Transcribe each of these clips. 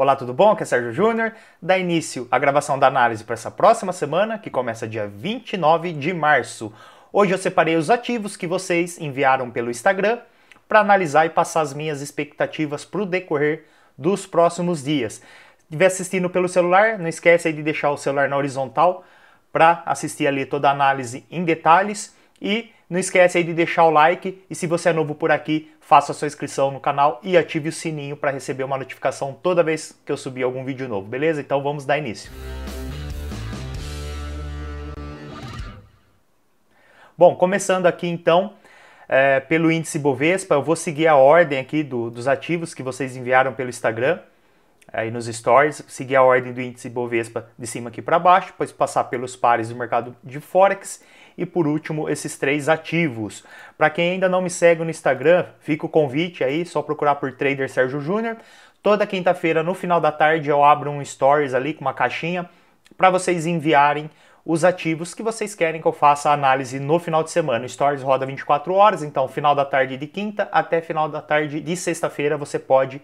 Olá, tudo bom? Aqui é Sérgio Júnior. Dá início à gravação da análise para essa próxima semana, que começa dia 29 de março. Hoje eu separei os ativos que vocês enviaram pelo Instagram para analisar e passar as minhas expectativas para o decorrer dos próximos dias. Se estiver assistindo pelo celular, não esquece de deixar o celular na horizontal para assistir ali toda a análise em detalhes. E não esquece aí de deixar o like e se você é novo por aqui, faça a sua inscrição no canal e ative o sininho para receber uma notificação toda vez que eu subir algum vídeo novo, beleza? Então vamos dar início. Bom, começando aqui então é, pelo índice Bovespa, eu vou seguir a ordem aqui do, dos ativos que vocês enviaram pelo Instagram aí nos stories, seguir a ordem do índice Bovespa de cima aqui para baixo, depois passar pelos pares do mercado de Forex e por último esses três ativos. Para quem ainda não me segue no Instagram, fica o convite aí, só procurar por Trader Sérgio Júnior. Toda quinta-feira no final da tarde eu abro um stories ali com uma caixinha para vocês enviarem os ativos que vocês querem que eu faça a análise no final de semana. O Stories roda 24 horas, então final da tarde de quinta até final da tarde de sexta-feira você pode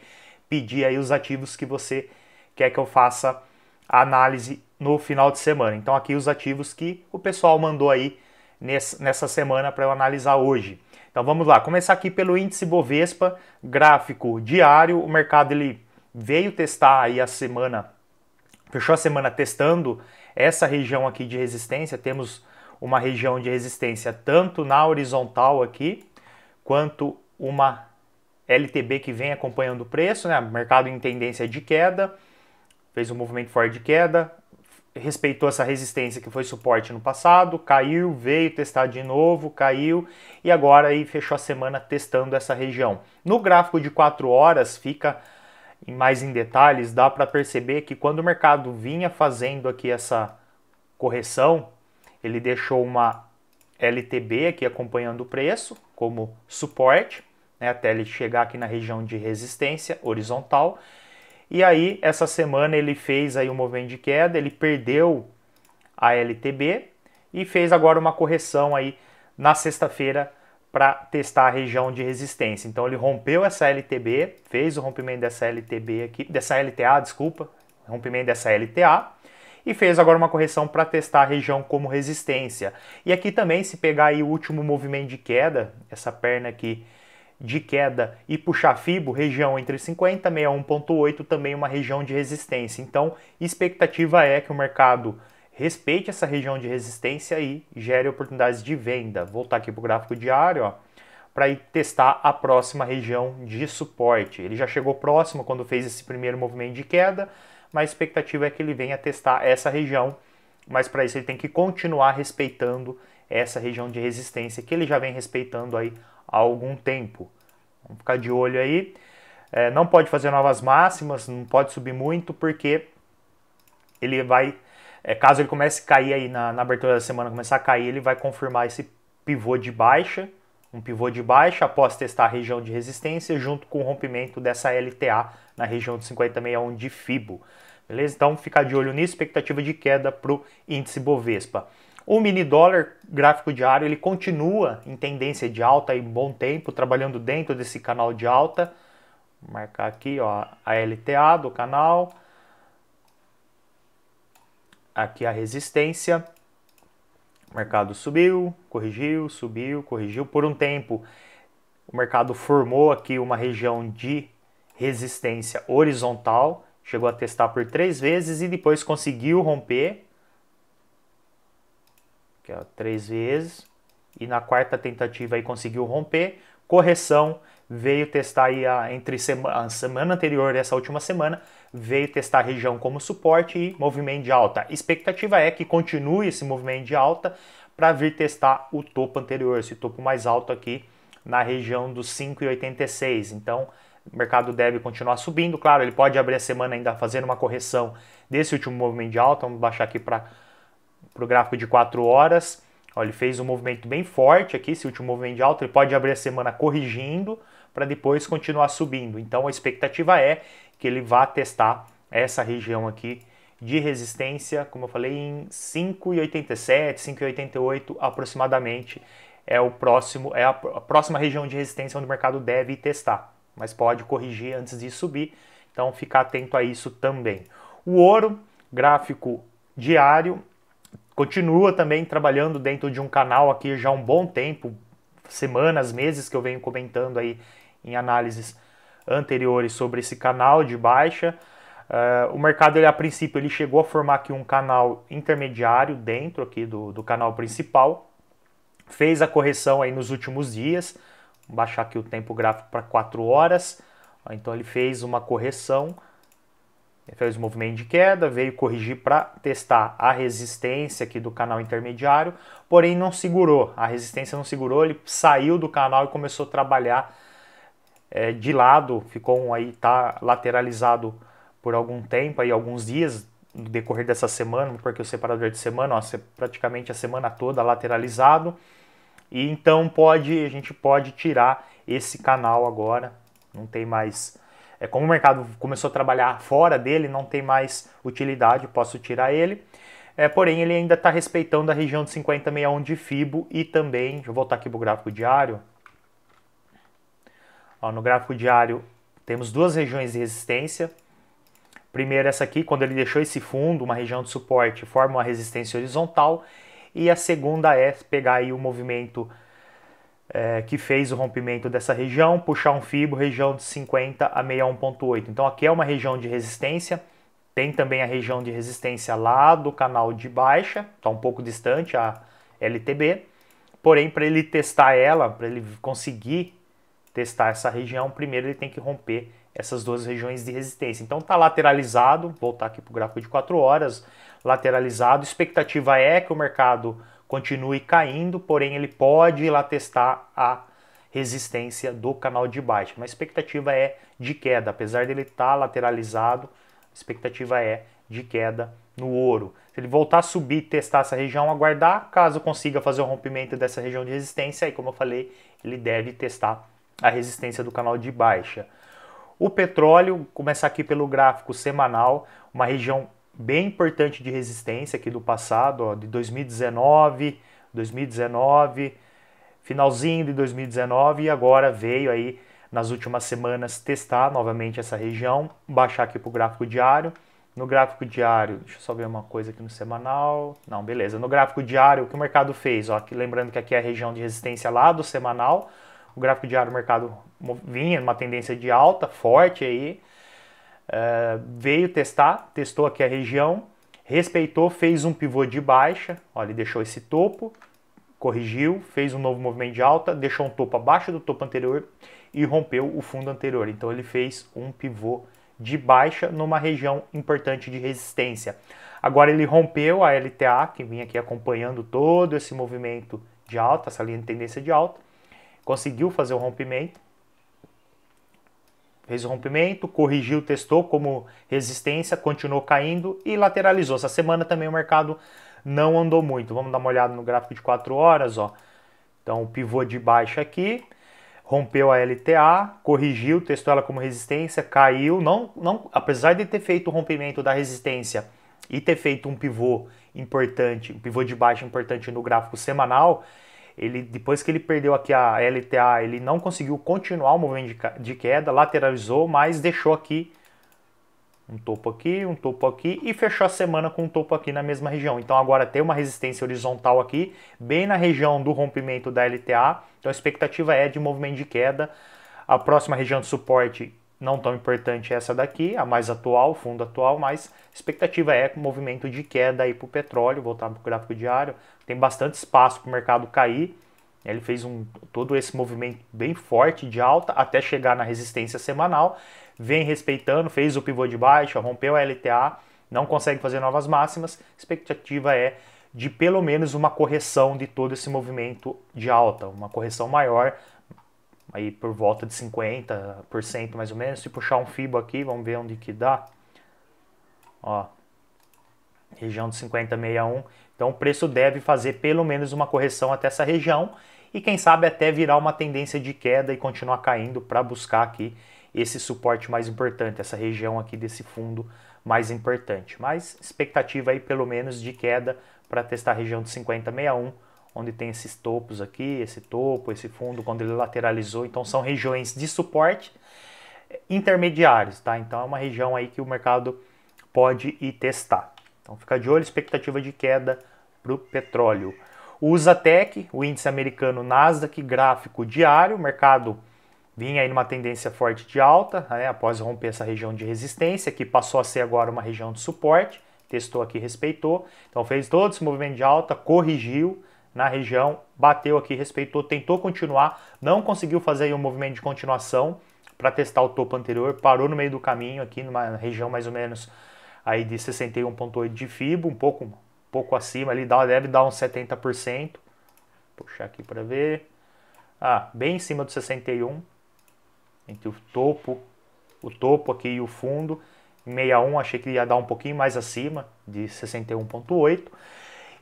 pedir aí os ativos que você quer que eu faça a análise no final de semana. Então aqui os ativos que o pessoal mandou aí nessa semana para eu analisar hoje. Então vamos lá, começar aqui pelo índice Bovespa, gráfico diário. O mercado ele veio testar aí a semana, fechou a semana testando essa região aqui de resistência. Temos uma região de resistência tanto na horizontal aqui, quanto uma LTB que vem acompanhando o preço, né? Mercado em tendência de queda fez um movimento forte de queda, respeitou essa resistência que foi suporte no passado, caiu, veio testar de novo, caiu e agora aí fechou a semana testando essa região. No gráfico de 4 horas fica mais em detalhes, dá para perceber que quando o mercado vinha fazendo aqui essa correção, ele deixou uma LTB aqui acompanhando o preço como suporte, né, até ele chegar aqui na região de resistência horizontal e aí, essa semana ele fez aí um movimento de queda, ele perdeu a LTB e fez agora uma correção aí na sexta-feira para testar a região de resistência. Então ele rompeu essa LTB, fez o rompimento dessa LTB aqui, dessa LTA, desculpa, rompimento dessa LTA e fez agora uma correção para testar a região como resistência. E aqui também se pegar aí o último movimento de queda, essa perna aqui de queda e puxar FIBO, região entre 50 e 61.8, também uma região de resistência. Então, expectativa é que o mercado respeite essa região de resistência e gere oportunidades de venda. Voltar aqui para o gráfico diário, para ir testar a próxima região de suporte. Ele já chegou próximo quando fez esse primeiro movimento de queda, mas a expectativa é que ele venha testar essa região, mas para isso ele tem que continuar respeitando essa região de resistência que ele já vem respeitando aí há algum tempo. Vamos ficar de olho aí. É, não pode fazer novas máximas, não pode subir muito, porque ele vai, é, caso ele comece a cair aí na, na abertura da semana, começar a cair, ele vai confirmar esse pivô de baixa, um pivô de baixa após testar a região de resistência, junto com o rompimento dessa LTA na região de 5061 de FIBO. Beleza? Então ficar de olho nisso, expectativa de queda para o índice Bovespa. O mini dólar gráfico diário ele continua em tendência de alta em bom tempo, trabalhando dentro desse canal de alta. Vou marcar aqui ó, a LTA do canal. Aqui a resistência. O mercado subiu, corrigiu, subiu, corrigiu. Por um tempo, o mercado formou aqui uma região de resistência horizontal, chegou a testar por três vezes e depois conseguiu romper Aqui, ó, três vezes. E na quarta tentativa aí conseguiu romper. Correção, veio testar aí a, entre semana, a semana anterior e essa última semana, veio testar a região como suporte e movimento de alta. expectativa é que continue esse movimento de alta para vir testar o topo anterior, esse topo mais alto aqui na região dos 5,86. Então, o mercado deve continuar subindo. Claro, ele pode abrir a semana ainda fazendo uma correção desse último movimento de alta. Vamos baixar aqui para para o gráfico de 4 horas. Ó, ele fez um movimento bem forte aqui, esse último movimento de alta. Ele pode abrir a semana corrigindo para depois continuar subindo. Então a expectativa é que ele vá testar essa região aqui de resistência, como eu falei, em 5,87, 5,88 aproximadamente é o próximo é a próxima região de resistência onde o mercado deve testar, mas pode corrigir antes de subir. Então ficar atento a isso também. O ouro, gráfico diário, continua também trabalhando dentro de um canal aqui já há um bom tempo, semanas, meses que eu venho comentando aí em análises anteriores sobre esse canal de baixa. Uh, o mercado, ele, a princípio, ele chegou a formar aqui um canal intermediário dentro aqui do, do canal principal, fez a correção aí nos últimos dias, Vou baixar aqui o tempo gráfico para 4 horas, então ele fez uma correção, fez o movimento de queda, veio corrigir para testar a resistência aqui do canal intermediário, porém não segurou, a resistência não segurou, ele saiu do canal e começou a trabalhar é, de lado, ficou aí, tá lateralizado por algum tempo, aí alguns dias, no decorrer dessa semana, porque o separador de semana, ó, praticamente a semana toda lateralizado, e então pode, a gente pode tirar esse canal agora, não tem mais é, como o mercado começou a trabalhar fora dele, não tem mais utilidade, posso tirar ele. É, porém, ele ainda está respeitando a região de 50,61 de FIBO e também, deixa eu voltar aqui para o gráfico diário. Ó, no gráfico diário temos duas regiões de resistência. Primeiro essa aqui, quando ele deixou esse fundo, uma região de suporte, forma uma resistência horizontal. E a segunda é pegar aí o movimento é, que fez o rompimento dessa região, puxar um fibo região de 50 a 61.8. Então aqui é uma região de resistência, tem também a região de resistência lá do canal de baixa, está um pouco distante a LTB, porém para ele testar ela, para ele conseguir testar essa região, primeiro ele tem que romper essas duas regiões de resistência. Então está lateralizado, voltar aqui para o gráfico de 4 horas, lateralizado, expectativa é que o mercado continue caindo, porém ele pode ir lá testar a resistência do canal de baixa. Mas a expectativa é de queda, apesar dele estar tá lateralizado, a expectativa é de queda no ouro. Se ele voltar a subir, e testar essa região, aguardar, caso consiga fazer o rompimento dessa região de resistência, aí como eu falei, ele deve testar a resistência do canal de baixa. O petróleo, começar aqui pelo gráfico semanal, uma região bem importante de resistência aqui do passado, ó, de 2019, 2019, finalzinho de 2019 e agora veio aí nas últimas semanas testar novamente essa região, baixar aqui para o gráfico diário. No gráfico diário, deixa eu só ver uma coisa aqui no semanal. Não, beleza. No gráfico diário, o que o mercado fez? Ó, aqui, lembrando que aqui é a região de resistência lá do semanal. O gráfico diário, o mercado vinha numa tendência de alta, forte aí. Ah, veio testar, testou aqui a região, respeitou, fez um pivô de baixa, olha, ele deixou esse topo, corrigiu, fez um novo movimento de alta, deixou um topo abaixo do topo anterior e rompeu o fundo anterior. Então ele fez um pivô de baixa numa região importante de resistência. Agora ele rompeu a LTA, que vinha aqui acompanhando todo esse movimento de alta, essa linha de tendência de alta, conseguiu fazer o rompimento, fez o rompimento, corrigiu, testou como resistência, continuou caindo e lateralizou. Essa semana também o mercado não andou muito. Vamos dar uma olhada no gráfico de 4 horas, ó. Então, pivô de baixa aqui, rompeu a LTA, corrigiu, testou ela como resistência, caiu, não, não, apesar de ter feito o rompimento da resistência e ter feito um pivô importante, um pivô de baixa importante no gráfico semanal, ele depois que ele perdeu aqui a LTA, ele não conseguiu continuar o movimento de queda, lateralizou, mas deixou aqui um topo aqui, um topo aqui e fechou a semana com um topo aqui na mesma região. Então agora tem uma resistência horizontal aqui, bem na região do rompimento da LTA. Então a expectativa é de movimento de queda. A próxima região de suporte não tão importante essa daqui, a mais atual, fundo atual, mas expectativa é movimento de queda aí para o petróleo, voltar para o gráfico diário, tem bastante espaço para o mercado cair, ele fez um, todo esse movimento bem forte de alta até chegar na resistência semanal, vem respeitando, fez o pivô de baixa, rompeu a LTA, não consegue fazer novas máximas, expectativa é de pelo menos uma correção de todo esse movimento de alta, uma correção maior aí por volta de 50% mais ou menos. Se puxar um fibo aqui, vamos ver onde que dá. Ó, região de 50,61. Então o preço deve fazer pelo menos uma correção até essa região e quem sabe até virar uma tendência de queda e continuar caindo para buscar aqui esse suporte mais importante, essa região aqui desse fundo mais importante. Mas expectativa aí pelo menos de queda para testar a região de 50,61 onde tem esses topos aqui, esse topo, esse fundo, quando ele lateralizou. Então são regiões de suporte eh, intermediários, tá? Então é uma região aí que o mercado pode ir testar. Então fica de olho, expectativa de queda para o petróleo. O USATEC, o índice americano Nasdaq, gráfico diário, o mercado vinha aí numa tendência forte de alta, né, após romper essa região de resistência, que passou a ser agora uma região de suporte, testou aqui, respeitou, então fez todo esse movimento de alta, corrigiu, na região, bateu aqui, respeitou, tentou continuar, não conseguiu fazer o um movimento de continuação para testar o topo anterior, parou no meio do caminho aqui numa região mais ou menos aí de 61.8 de FIBO, um pouco, um pouco acima ali, dá, deve dar uns 70%. Puxar aqui para ver. Ah, bem em cima do 61, entre o topo, o topo aqui e o fundo. 61 achei que ia dar um pouquinho mais acima de 61.8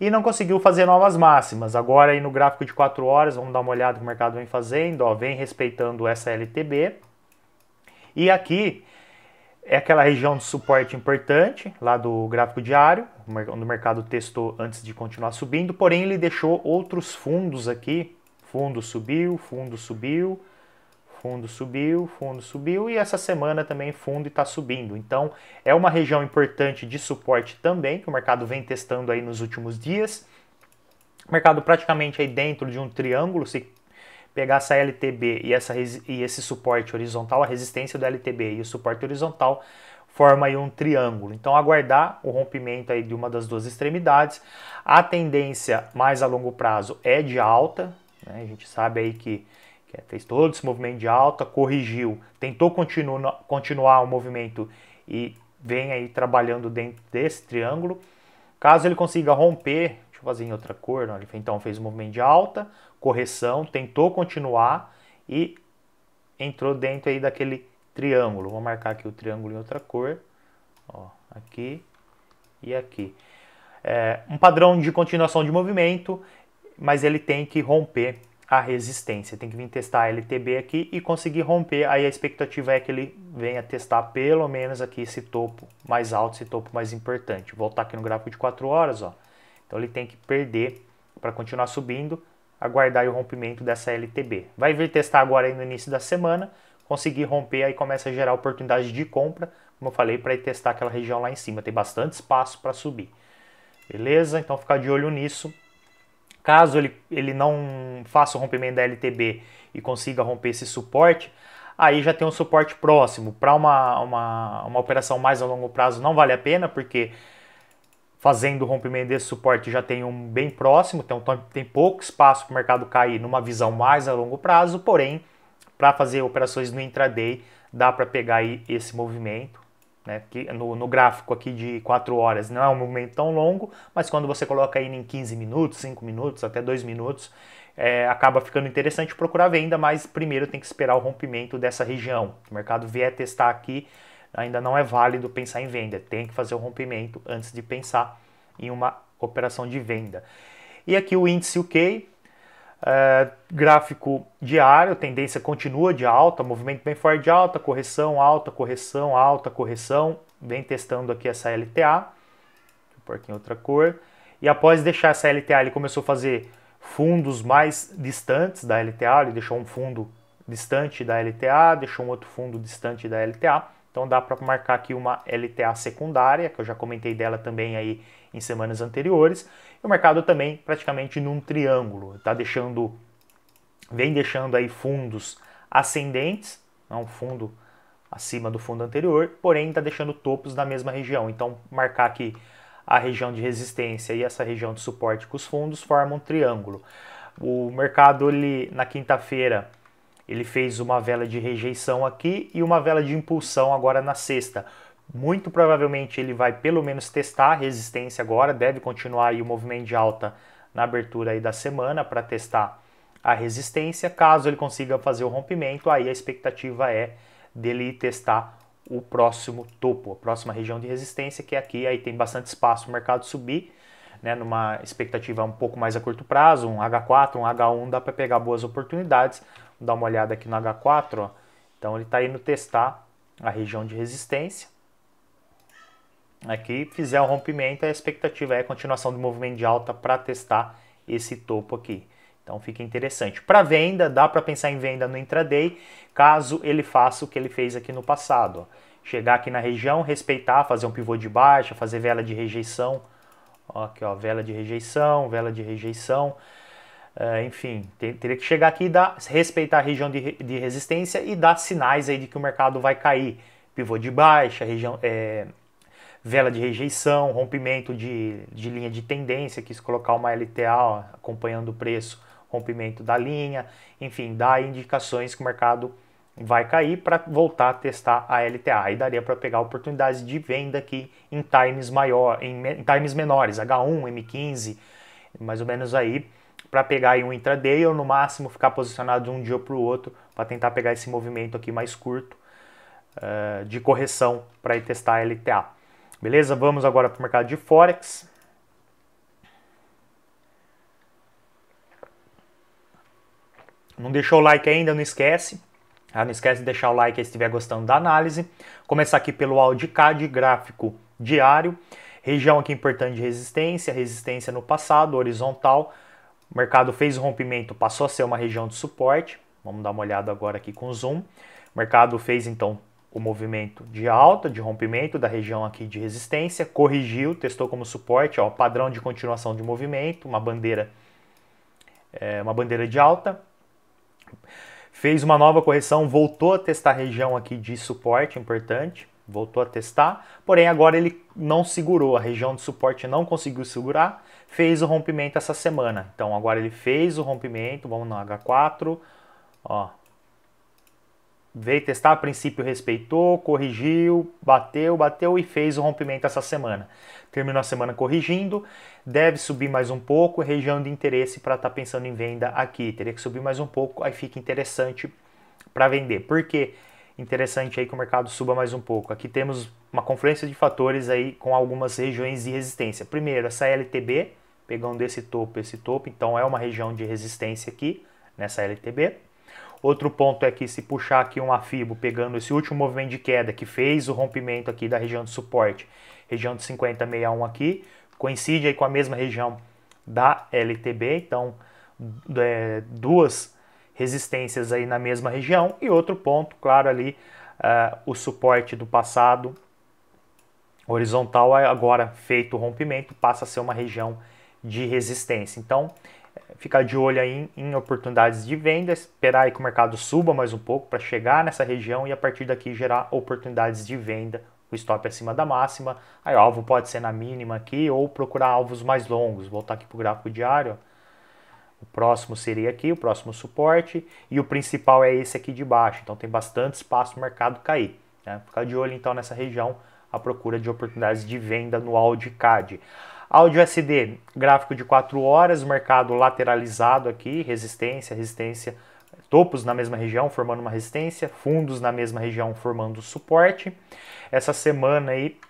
e não conseguiu fazer novas máximas. Agora aí no gráfico de 4 horas, vamos dar uma olhada que o mercado vem fazendo, ó, vem respeitando essa LTB. E aqui é aquela região de suporte importante lá do gráfico diário, onde o mercado testou antes de continuar subindo, porém ele deixou outros fundos aqui, fundo subiu, fundo subiu, fundo subiu, fundo subiu e essa semana também fundo está subindo. Então é uma região importante de suporte também que o mercado vem testando aí nos últimos dias. mercado praticamente aí dentro de um triângulo, se pegar essa LTB e, essa, e esse suporte horizontal, a resistência do LTB e o suporte horizontal forma aí um triângulo. Então aguardar o rompimento aí de uma das duas extremidades. A tendência mais a longo prazo é de alta, né? A gente sabe aí que é, fez todo esse movimento de alta, corrigiu, tentou continu continuar o movimento e vem aí trabalhando dentro desse triângulo. Caso ele consiga romper, deixa eu fazer em outra cor, não, ele então fez um movimento de alta, correção, tentou continuar e entrou dentro aí daquele triângulo. Vou marcar aqui o triângulo em outra cor, ó, aqui e aqui. É um padrão de continuação de movimento, mas ele tem que romper a resistência. Tem que vir testar a LTB aqui e conseguir romper. Aí a expectativa é que ele venha testar pelo menos aqui esse topo mais alto, esse topo mais importante. Voltar aqui no gráfico de 4 horas, ó. Então ele tem que perder para continuar subindo, aguardar o rompimento dessa LTB. Vai vir testar agora aí no início da semana, conseguir romper, aí começa a gerar oportunidade de compra, como eu falei, para ir testar aquela região lá em cima. Tem bastante espaço para subir. Beleza? Então ficar de olho nisso. Caso ele, ele não faça o rompimento da LTB e consiga romper esse suporte, aí já tem um suporte próximo. Para uma, uma, uma operação mais a longo prazo não vale a pena, porque fazendo o rompimento desse suporte já tem um bem próximo, então tem pouco espaço para o mercado cair numa visão mais a longo prazo, porém, para fazer operações no intraday, dá para pegar aí esse movimento né? Que no, no, gráfico aqui de 4 horas não é um movimento tão longo, mas quando você coloca aí em 15 minutos, 5 minutos, até 2 minutos, é, acaba ficando interessante procurar venda, mas primeiro tem que esperar o rompimento dessa região. O mercado vier testar aqui, ainda não é válido pensar em venda, tem que fazer o rompimento antes de pensar em uma operação de venda. E aqui o índice UK, é, gráfico diário, tendência continua de alta, movimento bem forte de alta, correção, alta, correção, alta, correção. Vem testando aqui essa LTA. Deixa pôr aqui em outra cor. E após deixar essa LTA, ele começou a fazer fundos mais distantes da LTA. Ele deixou um fundo distante da LTA, deixou um outro fundo distante da LTA. Então dá para marcar aqui uma LTA secundária, que eu já comentei dela também aí em semanas anteriores. E o mercado também praticamente num triângulo, tá deixando vem deixando aí fundos ascendentes, é um fundo acima do fundo anterior, porém está deixando topos na mesma região. Então marcar aqui a região de resistência e essa região de suporte com os fundos formam um triângulo. O mercado ele na quinta-feira ele fez uma vela de rejeição aqui e uma vela de impulsão agora na sexta. Muito provavelmente ele vai pelo menos testar a resistência agora, deve continuar aí o movimento de alta na abertura aí da semana para testar a resistência. Caso ele consiga fazer o rompimento, aí a expectativa é dele testar o próximo topo, a próxima região de resistência, que é aqui, aí tem bastante espaço o mercado subir, né, numa expectativa um pouco mais a curto prazo, um H4, um H1, dá para pegar boas oportunidades, dar uma olhada aqui no H4, ó. então ele está indo testar a região de resistência. Aqui fizer o um rompimento, a expectativa é a continuação do movimento de alta para testar esse topo aqui. Então fica interessante. Para venda, dá para pensar em venda no intraday, caso ele faça o que ele fez aqui no passado. Ó. Chegar aqui na região, respeitar, fazer um pivô de baixa, fazer vela de rejeição. Ó, aqui, ó, vela de rejeição, vela de rejeição. Uh, enfim, ter, teria que chegar aqui e dar, respeitar a região de, de, resistência e dar sinais aí de que o mercado vai cair. Pivô de baixa, região, é, vela de rejeição, rompimento de, de linha de tendência, quis colocar uma LTA ó, acompanhando o preço, rompimento da linha, enfim, dar indicações que o mercado vai cair para voltar a testar a LTA. E daria para pegar oportunidades de venda aqui em times maior, em, em times menores, H1, M15, mais ou menos aí para pegar em um intraday ou no máximo ficar posicionado de um dia para o outro para tentar pegar esse movimento aqui mais curto uh, de correção para ir testar a LTA. Beleza? Vamos agora para o mercado de Forex. Não deixou o like ainda? Não esquece. Ah, não esquece de deixar o like se estiver gostando da análise. Começar aqui pelo AudiCAD, gráfico diário. Região aqui importante de resistência, resistência no passado, horizontal. O mercado fez o rompimento, passou a ser uma região de suporte. Vamos dar uma olhada agora aqui com zoom. O mercado fez então o movimento de alta, de rompimento da região aqui de resistência, corrigiu, testou como suporte, ó, padrão de continuação de movimento, uma bandeira, é, uma bandeira de alta, fez uma nova correção, voltou a testar a região aqui de suporte, importante, voltou a testar, porém agora ele não segurou, a região de suporte não conseguiu segurar, fez o rompimento essa semana. Então agora ele fez o rompimento, vamos no H4, ó. Veio testar, a princípio respeitou, corrigiu, bateu, bateu e fez o rompimento essa semana. Terminou a semana corrigindo, deve subir mais um pouco, região de interesse para estar tá pensando em venda aqui. Teria que subir mais um pouco, aí fica interessante para vender. Por que Interessante aí que o mercado suba mais um pouco. Aqui temos uma confluência de fatores aí com algumas regiões de resistência. Primeiro, essa LTB, pegando esse topo, esse topo, então é uma região de resistência aqui nessa LTB. Outro ponto é que se puxar aqui um afibo, pegando esse último movimento de queda que fez o rompimento aqui da região de suporte, região de 5061 aqui, coincide aí com a mesma região da LTB, então é, duas resistências aí na mesma região. E outro ponto, claro, ali uh, o suporte do passado horizontal é agora feito o rompimento passa a ser uma região de resistência. Então, eh, ficar de olho aí em, oportunidades de venda, esperar aí que o mercado suba mais um pouco para chegar nessa região e a partir daqui gerar oportunidades de venda. O stop acima da máxima, aí o alvo pode ser na mínima aqui ou procurar alvos mais longos. Voltar aqui para o gráfico diário. O próximo seria aqui, o próximo suporte e o principal é esse aqui de baixo. Então tem bastante espaço no mercado cair. Né? Ficar de olho então nessa região, a procura de oportunidades de venda no AudiCAD. Áudio SD, gráfico de 4 horas, mercado lateralizado aqui, resistência, resistência, topos na mesma região formando uma resistência, fundos na mesma região formando suporte. Essa semana aí,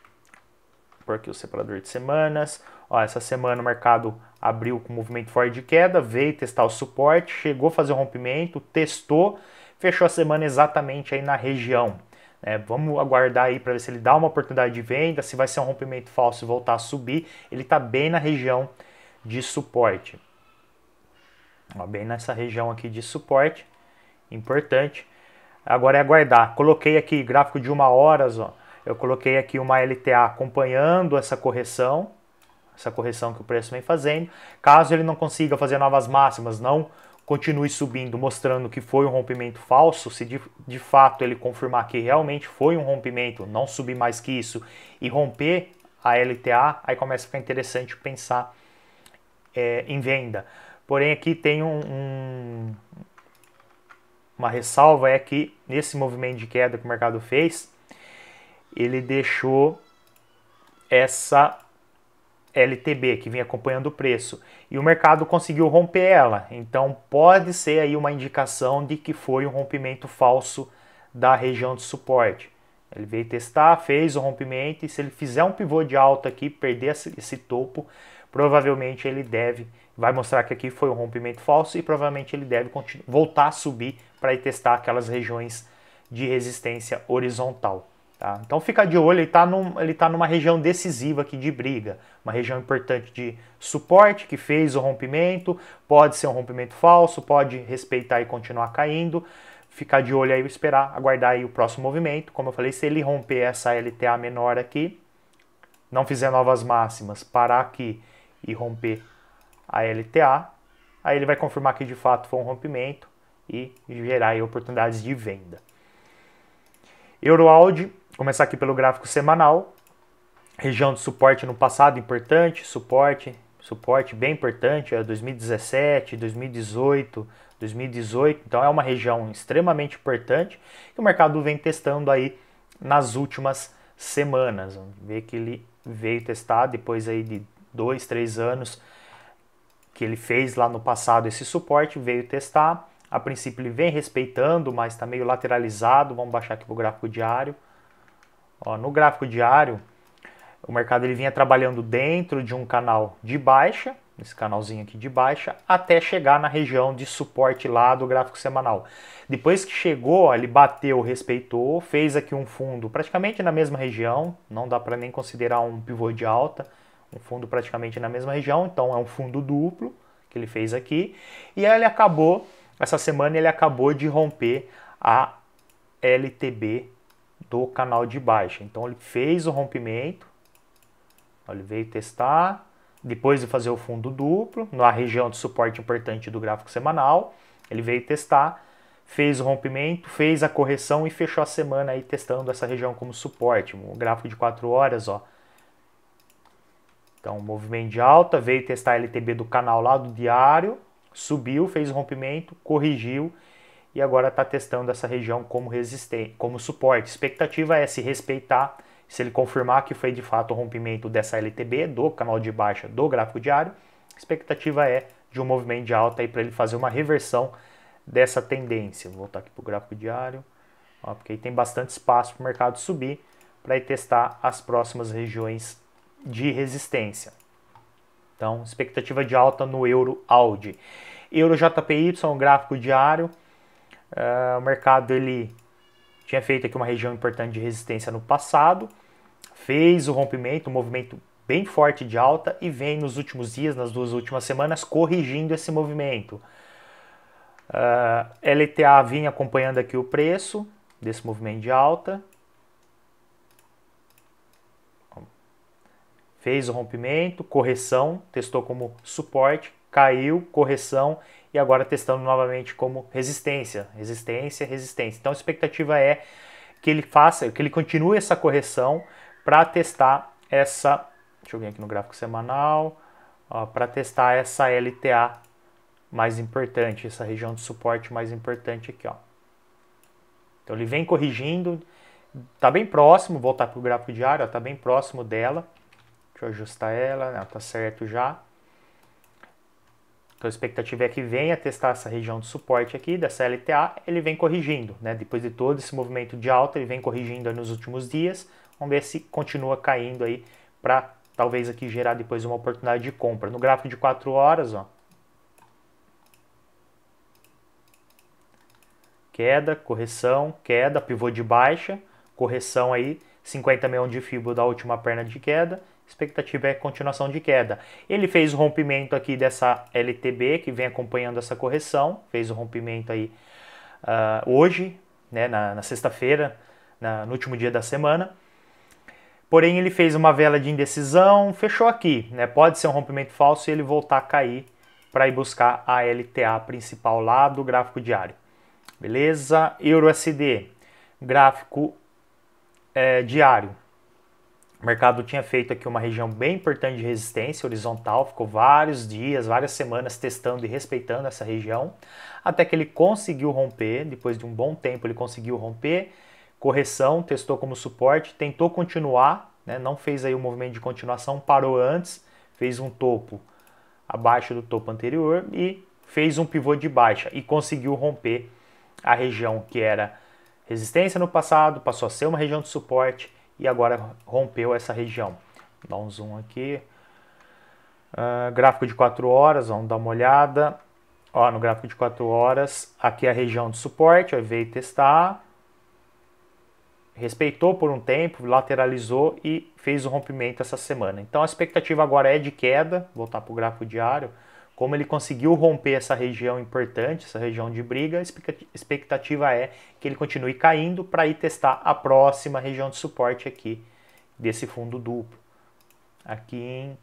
por aqui o separador de semanas, ó, essa semana o mercado abriu com movimento forte de queda, veio testar o suporte, chegou a fazer o rompimento, testou, fechou a semana exatamente aí na região é, vamos aguardar aí para ver se ele dá uma oportunidade de venda, se vai ser um rompimento falso e voltar a subir. Ele está bem na região de suporte. Ó, bem nessa região aqui de suporte, importante. Agora é aguardar. Coloquei aqui gráfico de uma hora, ó. eu coloquei aqui uma LTA acompanhando essa correção, essa correção que o preço vem fazendo. Caso ele não consiga fazer novas máximas, não continue subindo, mostrando que foi um rompimento falso, se de, de fato ele confirmar que realmente foi um rompimento, não subir mais que isso e romper a LTA, aí começa a ficar interessante pensar é, em venda. Porém, aqui tem um, um, uma ressalva: é que nesse movimento de queda que o mercado fez, ele deixou essa LTB, que vinha acompanhando o preço, e o mercado conseguiu romper ela. Então pode ser aí uma indicação de que foi um rompimento falso da região de suporte. Ele veio testar, fez o rompimento e se ele fizer um pivô de alta aqui, perder esse topo, provavelmente ele deve, vai mostrar que aqui foi um rompimento falso e provavelmente ele deve voltar a subir para testar aquelas regiões de resistência horizontal. Tá? Então fica de olho, ele está num, tá numa região decisiva aqui de briga, uma região importante de suporte que fez o rompimento, pode ser um rompimento falso, pode respeitar e continuar caindo. Ficar de olho aí, esperar, aguardar aí o próximo movimento. Como eu falei, se ele romper essa LTA menor aqui, não fizer novas máximas, parar aqui e romper a LTA, aí ele vai confirmar que de fato foi um rompimento e gerar oportunidades de venda. Euroaudi começar aqui pelo gráfico semanal. Região de suporte no passado importante, suporte, suporte bem importante, é 2017, 2018, 2018. Então é uma região extremamente importante que o mercado vem testando aí nas últimas semanas. Vamos ver que ele veio testar depois aí de dois, três anos que ele fez lá no passado esse suporte, veio testar. A princípio ele vem respeitando, mas está meio lateralizado. Vamos baixar aqui para o gráfico diário. Ó, no gráfico diário, o mercado ele vinha trabalhando dentro de um canal de baixa, esse canalzinho aqui de baixa, até chegar na região de suporte lá do gráfico semanal. Depois que chegou, ó, ele bateu, respeitou, fez aqui um fundo praticamente na mesma região, não dá para nem considerar um pivô de alta, um fundo praticamente na mesma região, então é um fundo duplo que ele fez aqui, e ele acabou, essa semana ele acabou de romper a LTB do canal de baixa. Então ele fez o rompimento, então, ele veio testar, depois de fazer o fundo duplo, na região de suporte importante do gráfico semanal, ele veio testar, fez o rompimento, fez a correção e fechou a semana aí testando essa região como suporte. O gráfico de 4 horas, ó. Então, movimento de alta, veio testar a LTB do canal lá do diário, subiu, fez o rompimento, corrigiu e agora está testando essa região como resistente, como suporte. Expectativa é se respeitar, se ele confirmar que foi de fato o rompimento dessa LTB, do canal de baixa do gráfico diário, expectativa é de um movimento de alta aí para ele fazer uma reversão dessa tendência. Vou voltar aqui para o gráfico diário, ó, porque aí tem bastante espaço para o mercado subir para testar as próximas regiões de resistência. Então, expectativa de alta no euro AUD. Euro JPY, gráfico diário, Uh, o mercado ele tinha feito aqui uma região importante de resistência no passado, fez o rompimento, um movimento bem forte de alta e vem nos últimos dias, nas duas últimas semanas, corrigindo esse movimento. Uh, ah, LTA vinha acompanhando aqui o preço desse movimento de alta. Fez o rompimento, correção, testou como suporte, caiu, correção e agora testando novamente como resistência, resistência, resistência. Então a expectativa é que ele faça, que ele continue essa correção para testar essa, deixa eu vir aqui no gráfico semanal, para testar essa LTA mais importante, essa região de suporte mais importante aqui, ó. Então ele vem corrigindo, tá bem próximo, voltar para o gráfico diário, ó, tá bem próximo dela. Deixa eu ajustar ela, né, tá certo já. Então a expectativa é que venha testar essa região de suporte aqui da CLTA, ele vem corrigindo, né? Depois de todo esse movimento de alta, ele vem corrigindo nos últimos dias. Vamos ver se continua caindo aí para talvez aqui gerar depois uma oportunidade de compra. No gráfico de 4 horas, ó, queda, correção, queda, pivô de baixa, correção aí, 50 milhões de fibra da última perna de queda, expectativa é continuação de queda. Ele fez o rompimento aqui dessa LTB que vem acompanhando essa correção, fez o rompimento aí uh, hoje, né, na, na sexta-feira, no último dia da semana. Porém, ele fez uma vela de indecisão, fechou aqui, né? Pode ser um rompimento falso e ele voltar a cair para ir buscar a LTA principal lá do gráfico diário. Beleza? EURUSD, gráfico é, diário o mercado tinha feito aqui uma região bem importante de resistência horizontal, ficou vários dias, várias semanas testando e respeitando essa região, até que ele conseguiu romper, depois de um bom tempo ele conseguiu romper, correção, testou como suporte, tentou continuar, né, não fez aí o um movimento de continuação, parou antes, fez um topo abaixo do topo anterior e fez um pivô de baixa e conseguiu romper a região que era resistência no passado, passou a ser uma região de suporte, e agora rompeu essa região. Dá um zoom aqui. Uh, gráfico de 4 horas, vamos dar uma olhada. Ó, no gráfico de 4 horas, aqui é a região de suporte, eu veio testar. Respeitou por um tempo, lateralizou e fez o rompimento essa semana. Então a expectativa agora é de queda, voltar para o gráfico diário como ele conseguiu romper essa região importante, essa região de briga, a expectativa é que ele continue caindo para ir testar a próxima região de suporte aqui desse fundo duplo, aqui em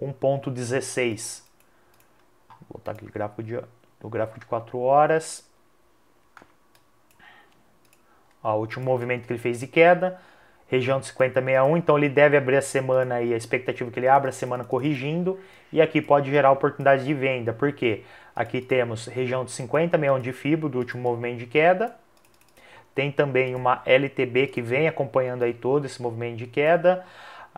1.16. Vou botar aqui o gráfico de, o gráfico de 4 horas. Ó, o último movimento que ele fez de queda, região de 50,61, então ele deve abrir a semana e a expectativa é que ele abra a semana corrigindo, e aqui pode gerar oportunidade de venda, porque aqui temos região de 50,61 de FIBO, do último movimento de queda, tem também uma LTB que vem acompanhando aí todo esse movimento de queda,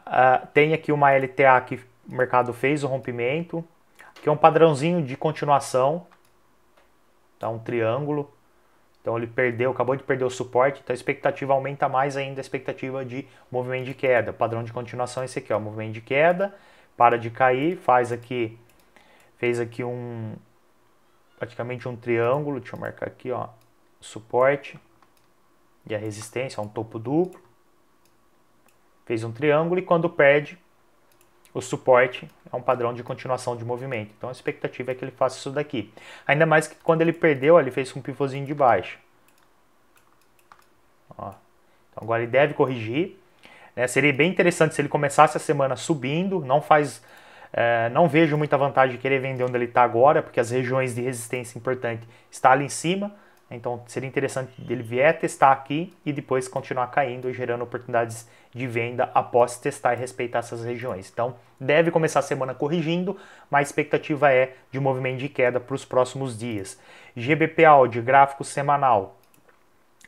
uh, tem aqui uma LTA que o mercado fez o rompimento, que é um padrãozinho de continuação, tá um triângulo, então ele perdeu, acabou de perder o suporte, então a expectativa aumenta mais ainda a expectativa de movimento de queda. O padrão de continuação é esse aqui, ó, movimento de queda, para de cair, faz aqui, fez aqui um, praticamente um triângulo, deixa eu marcar aqui, ó, suporte e a resistência, um topo duplo, fez um triângulo e quando perde, o suporte é um padrão de continuação de movimento. Então a expectativa é que ele faça isso daqui. Ainda mais que quando ele perdeu, ele fez um pivôzinho de baixo. Ó. Então agora ele deve corrigir. É, seria bem interessante se ele começasse a semana subindo, não faz... É, não vejo muita vantagem de querer vender onde ele está agora, porque as regiões de resistência importante estão ali em cima. Então seria interessante ele vier testar aqui e depois continuar caindo e gerando oportunidades de venda após testar e respeitar essas regiões. Então deve começar a semana corrigindo, mas a expectativa é de movimento de queda para os próximos dias. GBP Audi, gráfico semanal.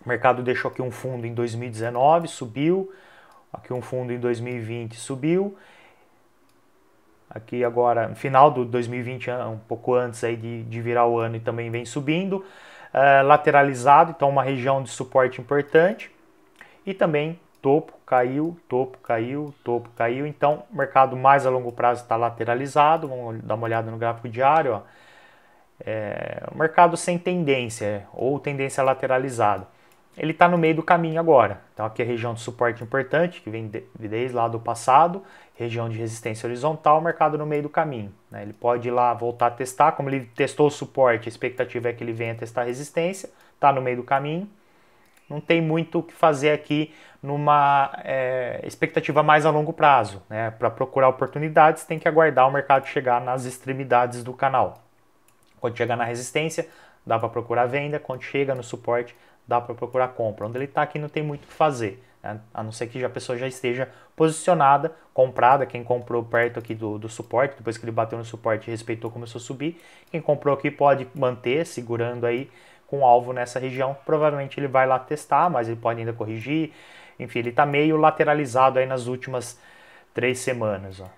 O mercado deixou aqui um fundo em 2019, subiu. Aqui um fundo em 2020, subiu aqui agora, no final do 2020, um pouco antes aí de, de virar o ano e também vem subindo. Eh, lateralizado, então uma região de suporte importante. E também topo caiu, topo caiu, topo caiu. Então, mercado mais a longo prazo está lateralizado. Vamos dar uma olhada no gráfico diário. Ó. É, mercado sem tendência ou tendência lateralizada ele está no meio do caminho agora. Então aqui é a região de suporte importante, que vem de, desde lá do passado, região de resistência horizontal, mercado no meio do caminho. Né? Ele pode ir lá voltar a testar, como ele testou o suporte, a expectativa é que ele venha testar a resistência, está no meio do caminho. Não tem muito o que fazer aqui numa é, expectativa mais a longo prazo. Né? Para procurar oportunidades, tem que aguardar o mercado chegar nas extremidades do canal. Quando chegar na resistência, dá para procurar venda, quando chega no suporte, dá para procurar compra. Onde ele está aqui não tem muito o que fazer, né? a não ser que a pessoa já esteja posicionada, comprada. Quem comprou perto aqui do, do suporte, depois que ele bateu no suporte e respeitou, começou a subir. Quem comprou aqui pode manter, segurando aí com alvo nessa região. Provavelmente ele vai lá testar, mas ele pode ainda corrigir. Enfim, ele está meio lateralizado aí nas últimas três semanas. Ó.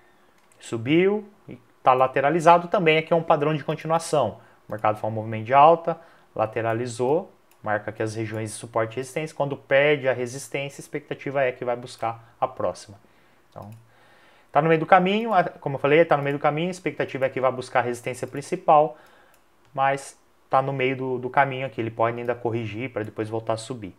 Subiu e está lateralizado também. Aqui é um padrão de continuação. O mercado foi um movimento de alta, lateralizou, marca aqui as regiões de suporte e resistência. Quando perde a resistência, a expectativa é que vai buscar a próxima. Então, está no meio do caminho, como eu falei, está no meio do caminho, a expectativa é que vai buscar a resistência principal, mas está no meio do, do, caminho aqui, ele pode ainda corrigir para depois voltar a subir.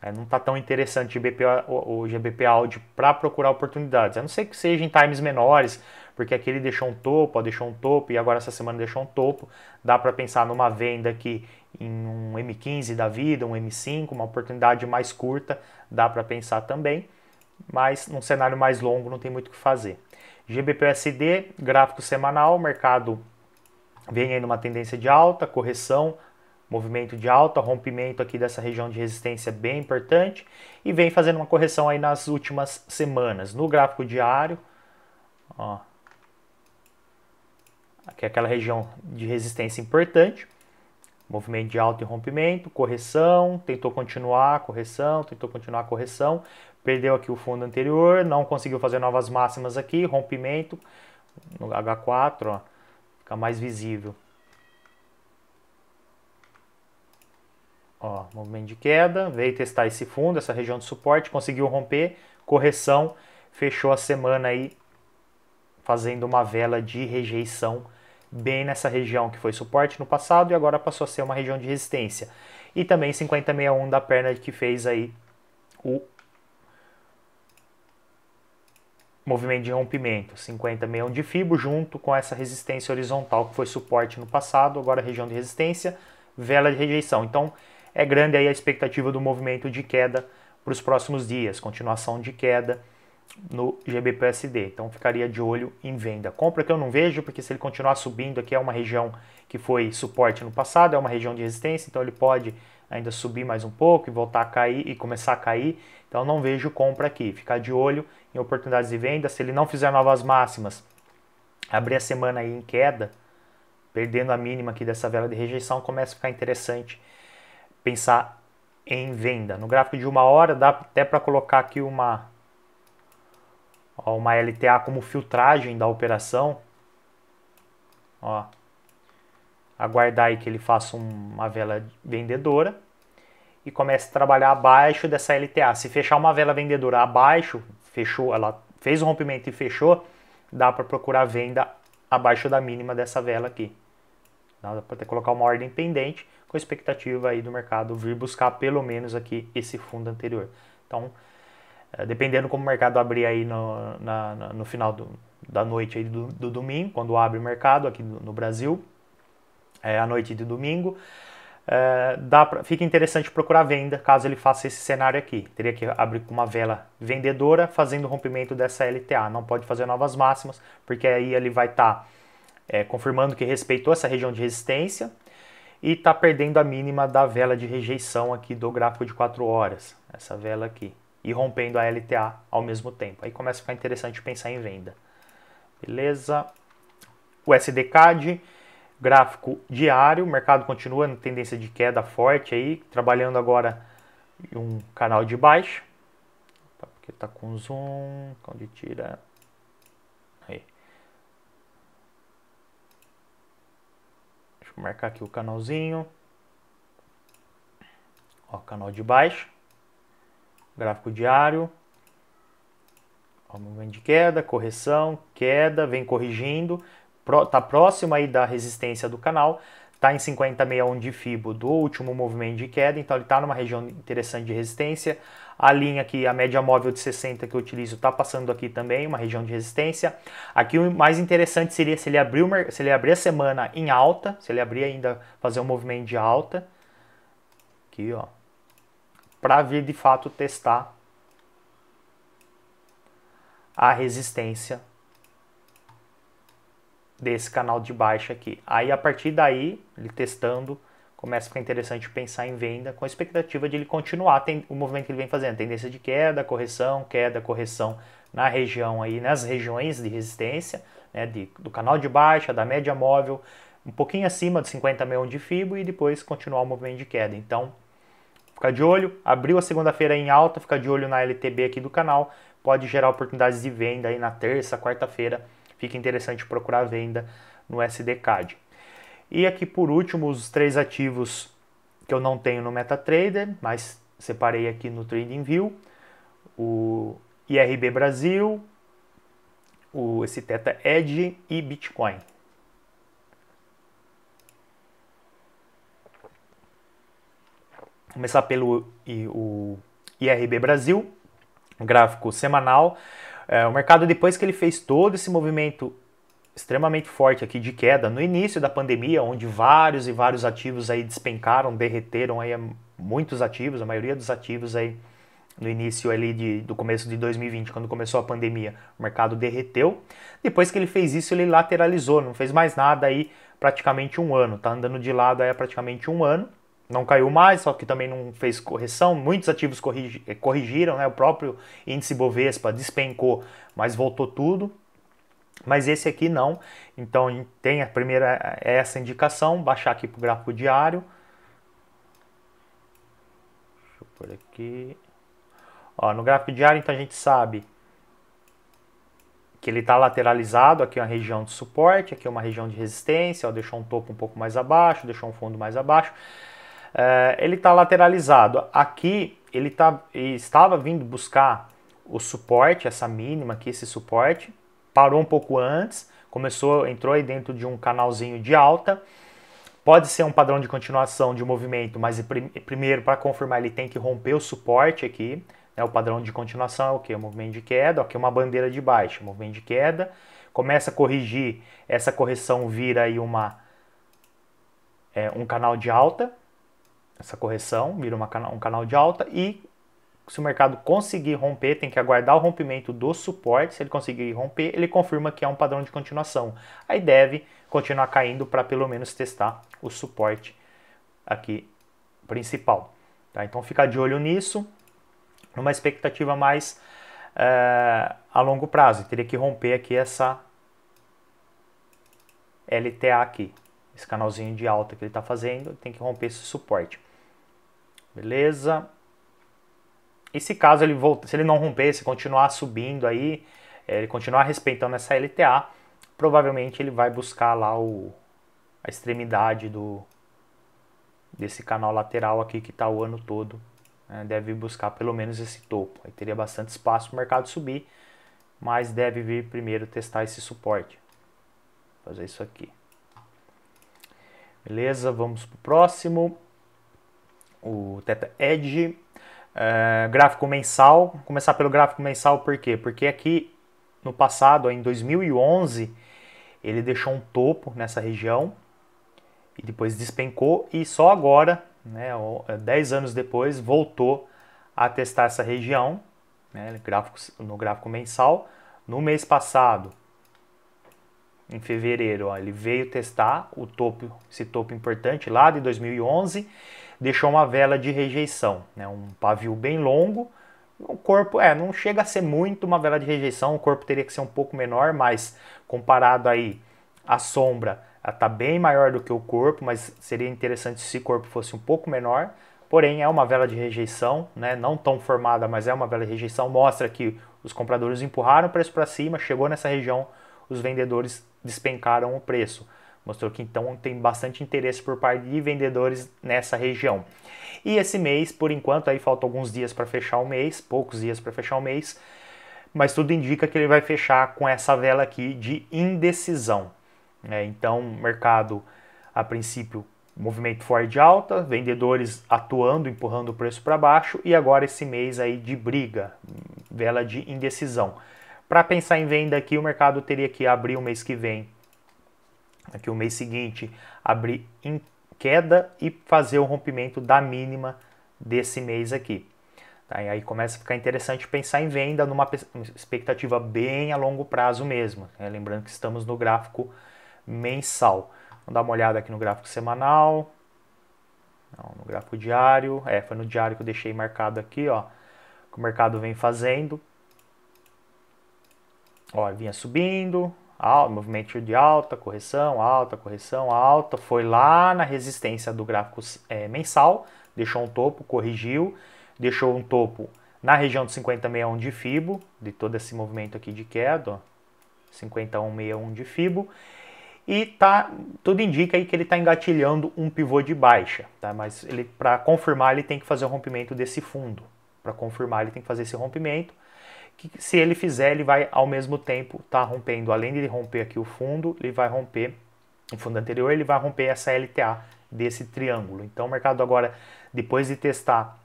É, não está tão interessante o GBP, o, o GBP Audi para procurar oportunidades, a não ser que seja em times menores, porque aqui ele deixou um topo, ó, deixou um topo e agora essa semana deixou um topo. Dá para pensar numa venda aqui em um M15 da vida, um M5, uma oportunidade mais curta, dá para pensar também, mas num cenário mais longo não tem muito o que fazer. GBPUSD, gráfico semanal, mercado vem aí numa tendência de alta, correção, movimento de alta, rompimento aqui dessa região de resistência bem importante e vem fazendo uma correção aí nas últimas semanas. No gráfico diário, ó, que é aquela região de resistência importante, movimento de alto e rompimento, correção, tentou continuar, correção, tentou continuar, correção, perdeu aqui o fundo anterior, não conseguiu fazer novas máximas aqui, rompimento no H4, ó, fica mais visível. Ó, movimento de queda, veio testar esse fundo, essa região de suporte, conseguiu romper, correção, fechou a semana aí fazendo uma vela de rejeição bem nessa região que foi suporte no passado e agora passou a ser uma região de resistência. E também 5061 da perna que fez aí o movimento de rompimento, 5061 de fibo junto com essa resistência horizontal que foi suporte no passado, agora região de resistência, vela de rejeição. Então, é grande aí a expectativa do movimento de queda para os próximos dias, continuação de queda no GBPSD. Então ficaria de olho em venda. Compra que eu não vejo, porque se ele continuar subindo aqui é uma região que foi suporte no passado, é uma região de resistência, então ele pode ainda subir mais um pouco e voltar a cair e começar a cair. Então não vejo compra aqui. Ficar de olho em oportunidades de venda. Se ele não fizer novas máximas, abrir a semana aí em queda, perdendo a mínima aqui dessa vela de rejeição, começa a ficar interessante pensar em venda. No gráfico de uma hora dá até para colocar aqui uma Ó, uma LTA como filtragem da operação. Ó, aguardar aí que ele faça uma vela vendedora e comece a trabalhar abaixo dessa LTA. Se fechar uma vela vendedora abaixo, fechou, ela fez o rompimento e fechou, dá para procurar venda abaixo da mínima dessa vela aqui. Dá para colocar uma ordem pendente com a expectativa aí do mercado vir buscar pelo menos aqui esse fundo anterior. Então, é, dependendo como o mercado abrir aí no, na, no final do, da noite aí do, do, domingo, quando abre o mercado aqui no, no Brasil, é, à noite de domingo, é, dá pra, fica interessante procurar venda caso ele faça esse cenário aqui. Teria que abrir com uma vela vendedora fazendo o rompimento dessa LTA. Não pode fazer novas máximas, porque aí ele vai estar tá, é, confirmando que respeitou essa região de resistência e está perdendo a mínima da vela de rejeição aqui do gráfico de 4 horas. Essa vela aqui e rompendo a LTA ao mesmo tempo. Aí começa a ficar interessante pensar em venda. Beleza? O SDCAD, gráfico diário, o mercado continua na tendência de queda forte aí, trabalhando agora em um canal de baixa. Opa, tá, porque tá com zoom, onde tira. Aí. Deixa eu marcar aqui o canalzinho. Ó, canal de baixo gráfico diário, ó, movimento de queda, correção, queda, vem corrigindo, Pro, tá próximo aí da resistência do canal, tá em 5061 de fibo do último movimento de queda, então ele tá numa região interessante de resistência. A linha aqui, a média móvel de 60 que eu utilizo, está passando aqui também, uma região de resistência. Aqui o mais interessante seria se ele abrir, uma, se ele abrir a semana em alta, se ele abrir ainda fazer um movimento de alta. Aqui, ó, para vir de fato testar a resistência desse canal de baixa aqui. Aí a partir daí, ele testando, começa a ficar interessante pensar em venda com a expectativa de ele continuar tem, o movimento que ele vem fazendo, tendência de queda, correção, queda, correção na região aí, nas regiões de resistência, né, de, do canal de baixa, da média móvel, um pouquinho acima de 50 mil de FIBO e depois continuar o movimento de queda. Então, Ficar de olho, abriu a segunda-feira em alta, ficar de olho na LTB aqui do canal, pode gerar oportunidades de venda aí na terça, quarta-feira. Fica interessante procurar venda no SDCAD. E aqui por último, os três ativos que eu não tenho no MetaTrader, mas separei aqui no TradingView, o IRB Brasil, o, esse Teta Edge e Bitcoin. Começar pelo o IRB Brasil, gráfico semanal. É, o mercado, depois que ele fez todo esse movimento extremamente forte aqui de queda no início da pandemia, onde vários e vários ativos aí despencaram, derreteram aí é, muitos ativos, a maioria dos ativos aí no início ali de, do começo de 2020, quando começou a pandemia, o mercado derreteu. Depois que ele fez isso, ele lateralizou, não fez mais nada aí praticamente um ano, tá andando de lado aí há praticamente um ano não caiu mais, só que também não fez correção. Muitos ativos corrigi eh, corrigiram, né? o próprio índice Bovespa despencou, mas voltou tudo. Mas esse aqui não, então tem a primeira eh, essa indicação, baixar aqui para o gráfico diário. Deixa eu por aqui. Ó, no gráfico diário, então a gente sabe que ele está lateralizado, aqui é uma região de suporte, aqui é uma região de resistência, ó, deixou um topo um pouco mais abaixo, deixou um fundo mais abaixo. Eh, ele está lateralizado. Aqui ele tá, estava vindo buscar o suporte, essa mínima aqui, esse suporte, parou um pouco antes, começou, entrou aí dentro de um canalzinho de alta. Pode ser um padrão de continuação de movimento, mas primeiro para confirmar ele tem que romper o suporte aqui. Né? O padrão de continuação é o que? O movimento de queda, aqui é uma bandeira de baixo, movimento de queda. Começa a corrigir, essa correção vira aí uma, é, um canal de alta, essa correção, vira uma, um canal de alta e se o mercado conseguir romper, tem que aguardar o rompimento do suporte. Se ele conseguir romper, ele confirma que é um padrão de continuação. Aí deve continuar caindo para pelo menos testar o suporte aqui principal. Tá? Então fica de olho nisso, numa expectativa mais eh, a longo prazo. Teria que romper aqui essa LTA aqui, esse canalzinho de alta que ele está fazendo, tem que romper esse suporte. Beleza? E se caso ele volta, se ele não romper, se continuar subindo aí, é, ele continuar respeitando essa LTA, provavelmente ele vai buscar lá o, a extremidade do desse canal lateral aqui que está o ano todo. Né? Deve buscar pelo menos esse topo. Aí teria bastante espaço para o mercado subir, mas deve vir primeiro testar esse suporte. Vou fazer isso aqui. Beleza, vamos para o próximo o Teta Edge. Eh, gráfico mensal, Vou começar pelo gráfico mensal por quê? Porque aqui no passado, em 2011, ele deixou um topo nessa região e depois despencou e só agora, né, 10 é, anos depois, voltou a testar essa região né, no gráfico mensal. No mês passado, em fevereiro, ó, ele veio testar o topo, esse topo importante lá de 2011 deixou uma vela de rejeição, né? um pavio bem longo. O corpo, é, não chega a ser muito uma vela de rejeição, o corpo teria que ser um pouco menor, mas comparado aí à sombra, ela está bem maior do que o corpo, mas seria interessante se o corpo fosse um pouco menor. Porém, é uma vela de rejeição, né? não tão formada, mas é uma vela de rejeição. Mostra que os compradores empurraram o preço para cima, chegou nessa região, os vendedores despencaram o preço. Mostrou que então tem bastante interesse por parte de vendedores nessa região. E esse mês, por enquanto, aí faltam alguns dias para fechar o mês, poucos dias para fechar o mês, mas tudo indica que ele vai fechar com essa vela aqui de indecisão. Né? Então, mercado a princípio movimento forte de alta, vendedores atuando, empurrando o preço para baixo e agora esse mês aí de briga, vela de indecisão. Para pensar em venda aqui, o mercado teria que abrir o mês que vem aqui é o mês seguinte abrir em queda e fazer o rompimento da mínima desse mês aqui. Tá? E aí começa a ficar interessante pensar em venda numa expectativa bem a longo prazo mesmo. Né? Lembrando que estamos no gráfico mensal. Vamos dar uma olhada aqui no gráfico semanal. Não, no gráfico diário. É, foi no diário que eu deixei marcado aqui, ó. Que o mercado vem fazendo. Ó, vinha subindo, movimento de alta, correção, alta, correção, alta, foi lá na resistência do gráfico é, mensal, deixou um topo, corrigiu, deixou um topo na região de 50,61 de Fibo, de todo esse movimento aqui de queda, 51,61 de Fibo, e tá, tudo indica aí que ele está engatilhando um pivô de baixa, tá? mas para confirmar ele tem que fazer o rompimento desse fundo, para confirmar ele tem que fazer esse rompimento, que se ele fizer, ele vai ao mesmo tempo estar tá rompendo, além de romper aqui o fundo, ele vai romper o fundo anterior, ele vai romper essa LTA desse triângulo. Então o mercado agora, depois de testar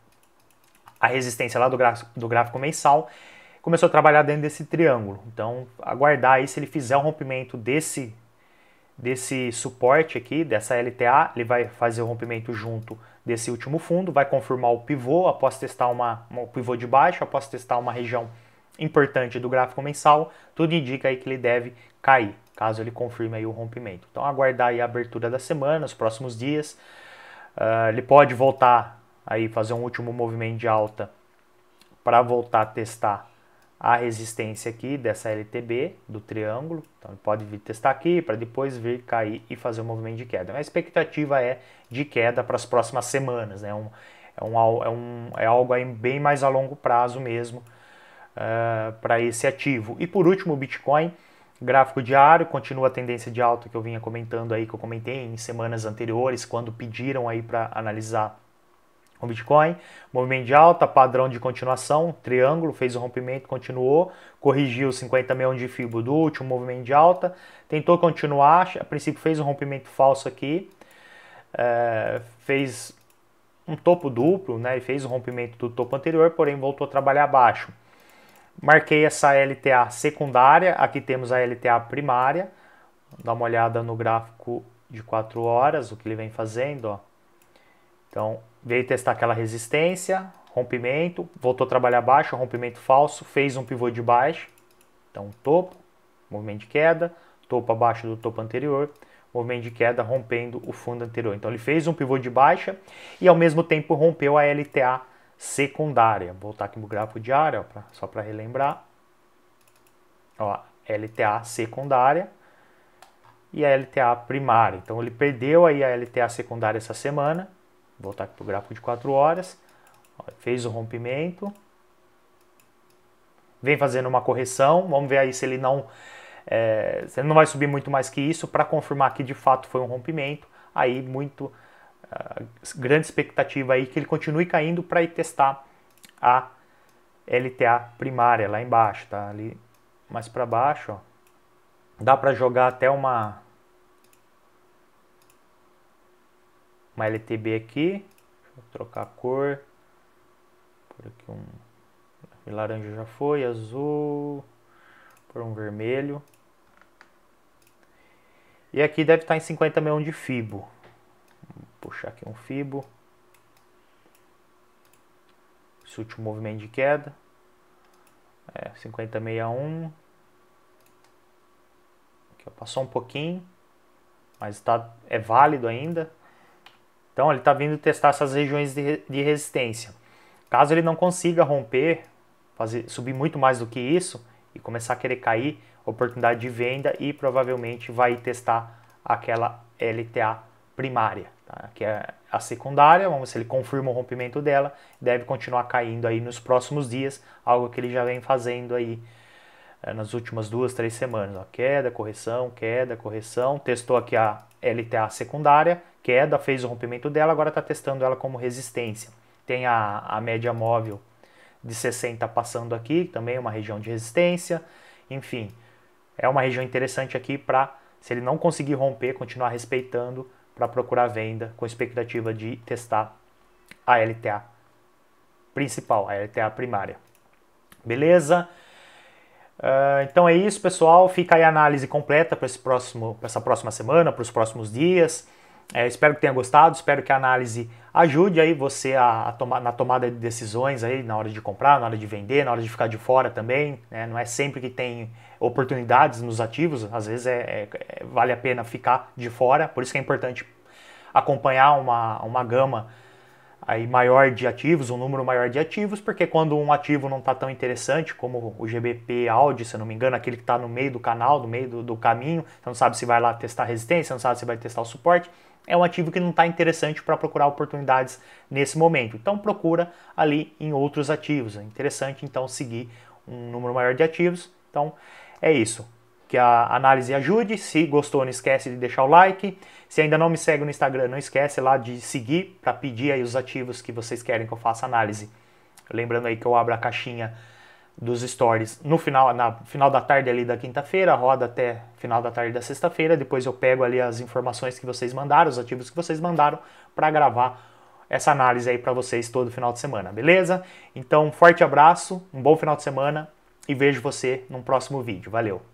a resistência lá do, do gráfico mensal, começou a trabalhar dentro desse triângulo. Então aguardar aí se ele fizer o rompimento desse desse suporte aqui, dessa LTA, ele vai fazer o rompimento junto desse último fundo, vai confirmar o pivô após testar uma, pivô de baixo, após testar uma região importante do gráfico mensal, tudo indica aí que ele deve cair, caso ele confirme aí o rompimento. Então aguardar aí a abertura da semana, os próximos dias. Uh, ele pode voltar aí fazer um último movimento de alta para voltar a testar a resistência aqui dessa LTB do triângulo. Então ele pode vir testar aqui para depois vir cair e fazer um movimento de queda. A expectativa é de queda para as próximas semanas, né? É um, é, um, é, um, é algo aí bem mais a longo prazo mesmo uh, eh, para esse ativo. E por último, o Bitcoin, gráfico diário, continua a tendência de alta que eu vinha comentando aí, que eu comentei em semanas anteriores, quando pediram aí para analisar o Bitcoin. Movimento de alta, padrão de continuação, triângulo, fez o rompimento, continuou, corrigiu 50 milhões de FIBO do último movimento de alta, tentou continuar, a princípio fez um rompimento falso aqui, uh, fez um topo duplo, né? Ele fez o rompimento do topo anterior, porém voltou a trabalhar abaixo. Marquei essa LTA secundária, aqui temos a LTA primária. Dá uma olhada no gráfico de 4 horas, o que ele vem fazendo. Ó. Então, veio testar aquela resistência, rompimento, voltou a trabalhar baixo, rompimento falso, fez um pivô de baixo. Então, topo, movimento de queda, topo abaixo do topo anterior, movimento de queda rompendo o fundo anterior. Então, ele fez um pivô de baixa e, ao mesmo tempo, rompeu a LTA secundária. Voltar aqui no gráfico diário, ó, pra, só para relembrar. Ó, LTA secundária e a LTA primária. Então ele perdeu aí a LTA secundária essa semana. Vou voltar aqui para o gráfico de 4 horas. Ó, fez o rompimento. Vem fazendo uma correção. Vamos ver aí se ele não, é, se ele não vai subir muito mais que isso para confirmar que de fato foi um rompimento. Aí muito grande expectativa aí que ele continue caindo para ir testar a LTA primária lá embaixo, tá? Ali mais para baixo, ó. Dá para jogar até uma uma LTB aqui. trocar a cor. Por aqui um laranja já foi, azul, por um vermelho. E aqui deve estar tá em 50 milhões de fibo puxar aqui um fibo. Esse último movimento de queda. É, 5061. Aqui, ó, passou um pouquinho, mas tá, é válido ainda. Então ele está vindo testar essas regiões de, de, resistência. Caso ele não consiga romper, fazer, subir muito mais do que isso e começar a querer cair, oportunidade de venda e provavelmente vai testar aquela LTA primária tá? que é a secundária, vamos ver se ele confirma o rompimento dela, deve continuar caindo aí nos próximos dias, algo que ele já vem fazendo aí é, nas últimas duas, três semanas. Ó, queda, correção, queda, correção, testou aqui a LTA secundária, queda, fez o rompimento dela, agora está testando ela como resistência. Tem a, a média móvel de 60 passando aqui, também uma região de resistência, enfim, é uma região interessante aqui para, se ele não conseguir romper, continuar respeitando, para procurar venda com expectativa de testar a LTA principal, a LTA primária. Beleza? Uh, então é isso, pessoal. Fica aí a análise completa para essa próxima semana, para os próximos dias. É, espero que tenha gostado, espero que a análise ajude aí você a, a tomar, na tomada de decisões aí na hora de comprar, na hora de vender, na hora de ficar de fora também. Né? Não é sempre que tem oportunidades nos ativos, às vezes é, é, é vale a pena ficar de fora, por isso que é importante acompanhar uma, uma gama aí maior de ativos, um número maior de ativos, porque quando um ativo não está tão interessante, como o GBP Audi, se eu não me engano, aquele que está no meio do canal, no meio do, do caminho, você não sabe se vai lá testar resistência, não sabe se vai testar o suporte, é um ativo que não está interessante para procurar oportunidades nesse momento. Então procura ali em outros ativos. É interessante então seguir um número maior de ativos. Então é isso. Que a análise ajude. Se gostou, não esquece de deixar o like. Se ainda não me segue no Instagram, não esquece lá de seguir para pedir aí os ativos que vocês querem que eu faça análise. Lembrando aí que eu abro a caixinha dos stories no final, na final da tarde ali da quinta-feira, roda até final da tarde da sexta-feira, depois eu pego ali as informações que vocês mandaram, os ativos que vocês mandaram para gravar essa análise aí para vocês todo final de semana, beleza? Então, um forte abraço, um bom final de semana e vejo você num próximo vídeo. Valeu.